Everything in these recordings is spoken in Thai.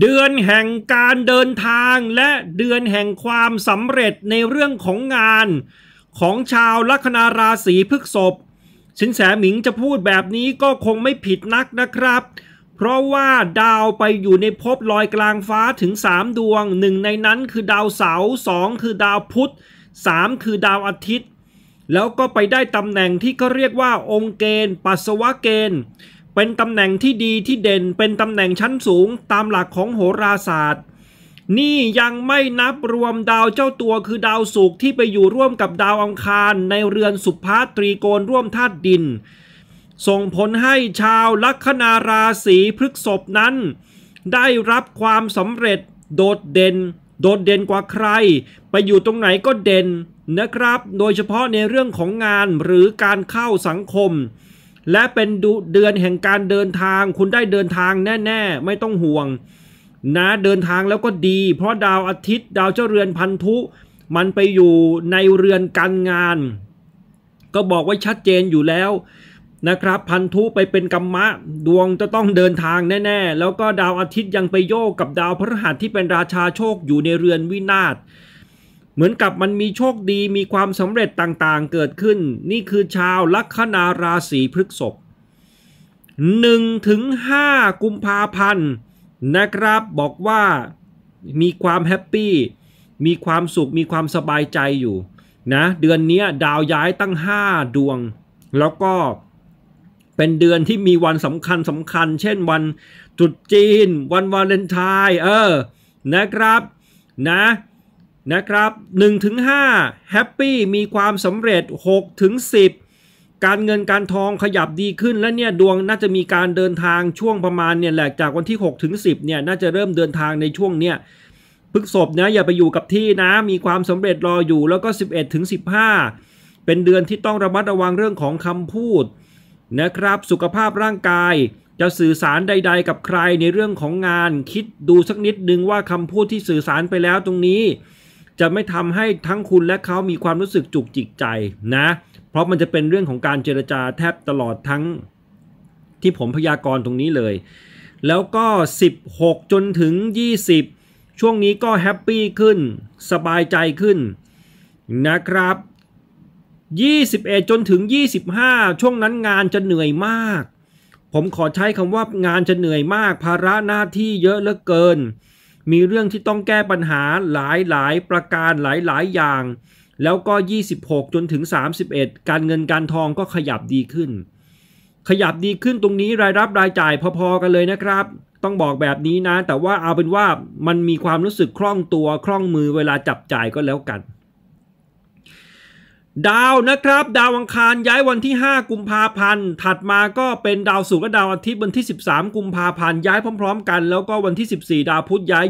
เดือนแห่งการเดินทางและเดือนแห่งความสำเร็จในเรื่องของงานของชาวลัคนาราศีพฤกษบชินแสหมิงจะพูดแบบนี้ก็คงไม่ผิดนักนะครับ เพราะว่าดาวไปอยู่ในภพลอยกลางฟ้าถึง 3 ดวงหนึ่งในนั้นคือดาวเสาร์สองคือดาวพุธ 3 คือดาวอาทิตย์ แล้วก็ไปได้ตำแหน่งที่เขาเรียกว่าองค์เกณฑ์ปัสสวะเกณฑ์เป็นตำแหน่งที่ดีที่เด่นเป็น ตำแหน่งชั้นสูงตามหลักของโหราศาสตร์ นี่ยังไม่นับรวมดาวเจ้าตัวคือดาวศุกร์ที่ไปอยู่ร่วมกับดาวอังคารในเรือนสุภาตรีโกนร่วมธาตุดิน ส่งผลให้ชาวลัคนาราศีพฤกษบนั้น ได้รับความสำเร็จโดดเด่น โดดเด่นกว่าใคร ไปอยู่ตรงไหนก็เด่น นะครับ โดยเฉพาะในเรื่องของงานหรือการเข้าสังคมและเป็นเดือนแห่งการเดินทาง คุณได้เดินทางแน่ๆ ไม่ต้องห่วงนะเดินทางแล้วก็ดี เพราะดาวอาทิตย์ ดาวเจ้าเรือนพันธุมันไปอยู่ในเรือนการงาน ก็บอกไว้ชัดเจนอยู่แล้วนะครับ พันธุไปเป็นกรรมะดวงจะต้องเดินทางแน่ๆ แล้วก็ดาวอาทิตย์ยังไปโยกกับดาวพฤหัสที่เป็นราชาโชคอยู่ในเรือนวินาศเหมือนกับมันมีโชคดีมีความสำเร็จต่างๆเกิดขึ้น นี่คือชาวลัคนาราศีพฤกษภหนึ่งถึงห้ากุมภาพันธ์นะครับบอกว่ามีความแฮปปี้ มีความสุขมีความสบายใจอยู่นะ เดือนนี้ดาวย้ายตั้ง 5 ดวง แล้วก็เป็นเดือนที่มีวันสำคัญสำคัญเช่นวันจุดจีนวันวาเลนไทน์เออนะครับนะนะครับ1ถึง5แฮปปี้มีความสำเร็จ6ถึง10 การเงินการทองขยับดีขึ้นและเนี่ยดวงน่าจะมีการเดินทางช่วงประมาณเนี่ยแหละ จากวันที่6ถึง10เนี่ยน่าจะเริ่มเดินทางในช่วงเนี่ยพฤกษบนะอย่าไปอยู่กับที่นะมีความสำเร็จรออยู่แล้วก็ 11ถึง15 เป็นเดือนที่ต้องระมัดระวังเรื่องของคำพูด นะครับสุขภาพร่างกายจะสื่อสารใด ๆ กับใครในเรื่องของงาน คิดดูสักนิดนึงว่าคำพูดที่สื่อสารไปแล้วตรงนี้จะไม่ทำให้ทั้งคุณและเขามีความรู้สึกจุกจิกใจนะ เพราะมันจะเป็นเรื่องของการเจรจาแทบตลอดทั้งที่ผมพยากรณ์ตรงนี้เลย แล้วก็ 16 จนถึง 20 ช่วงนี้ก็แฮปปี้ขึ้น สบายใจขึ้น นะครับ 21 จนถึง 25 ช่วงนั้นงานจะเหนื่อยมาก ผมขอใช้คำว่างานจะเหนื่อยมาก ภาระหน้าที่เยอะเหลือเกินมีเรื่องที่ต้องแก้ปัญหาหลายหลายประการหลายหลายอย่าง แล้วก็ 26 จนถึง 31 การเงินการทองก็ขยับดีขึ้น ขยับดีขึ้นตรงนี้รายรับรายจ่ายพอ ๆ กันเลยนะครับ ต้องบอกแบบนี้นะ แต่ว่าเอาเป็นว่ามันมีความรู้สึกคล่องตัวคล่องมือเวลาจับจ่ายก็แล้วกันดาวนะครับดาวอังคารย้ายวันที่ 5 กุมภาพันธ์ถัดมาก็เป็นดาวศุกร์และดาวอาทิตย์วันที่ 13 กุมภาพันธ์ย้ายพร้อมๆกันแล้วก็วันที่ 14 ดาวพุธย้าย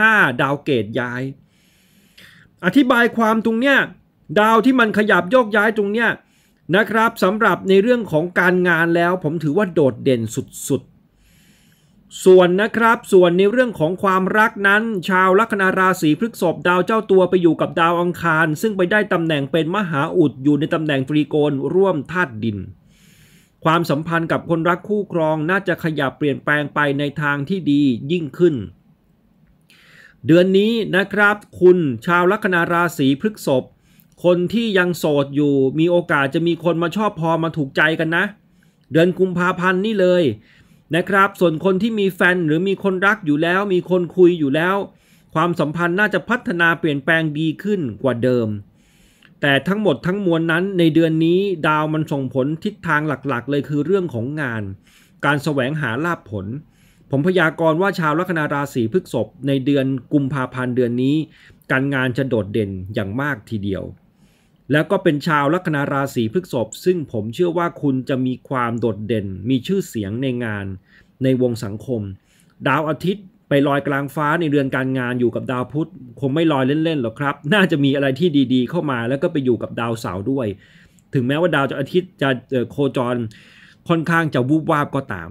25 ดาวเกตย้าย อธิบายความตรงเนี้ยดาวที่มันขยับโยกย้ายตรงเนี้ยนะครับสำหรับในเรื่องของการงานแล้วผมถือว่าโดดเด่นสุดส่วนนะครับ ส่วนในเรื่องของความรักนั้น ชาวลัคนาราศีพฤกษบดาวเจ้าตัวไปอยู่กับดาวอังคาร ซึ่งไปได้ตำแหน่งเป็นมหาอุดอยู่ในตำแหน่งตรีโกณร่วมธาตุดิน ความสัมพันธ์กับคนรักคู่ครองน่าจะขยับเปลี่ยนแปลงไปในทางที่ดียิ่งขึ้น เดือนนี้นะครับคุณชาวลัคนาราศีพฤกษบคนที่ยังโสดอยู่มีโอกาสจะมีคนมาชอบพอมาถูกใจกันนะเดือนกุมภาพันธ์นี่เลยนะครับส่วนคนที่มีแฟนหรือมีคนรักอยู่แล้วมีคนคุยอยู่แล้ว ความสัมพันธ์น่าจะพัฒนาเปลี่ยนแปลงดีขึ้นกว่าเดิม แต่ทั้งหมดทั้งมวลนั้น ในเดือนนี้ดาวมันส่งผลทิศทางหลักๆ เลยคือเรื่องของงาน การแสวงหาลาภผล ผมพยากรณ์ว่าชาวลัคนาราศีพฤษภในเดือนกุมภาพันธ์เดือนนี้ การงานจะโดดเด่นอย่างมากทีเดียวแล้วก็เป็นชาวลัคนาราศีพฤษภซึ่งผมเชื่อว่าคุณจะมีความโดดเด่น มีชื่อเสียงในงานในวงสังคม ดาวอาทิตย์ไปลอยกลางฟ้าในเรือนการงานอยู่กับดาวพุธคงไม่ลอยเล่นๆหรอกครับ น่าจะมีอะไรที่ดีๆ เข้ามา แล้วก็ไปอยู่กับดาวเสาร์ด้วย ถึงแม้ว่าดาวจอาทิตย์จะโคจรค่อนข้างจะวูบวาบก็ตาม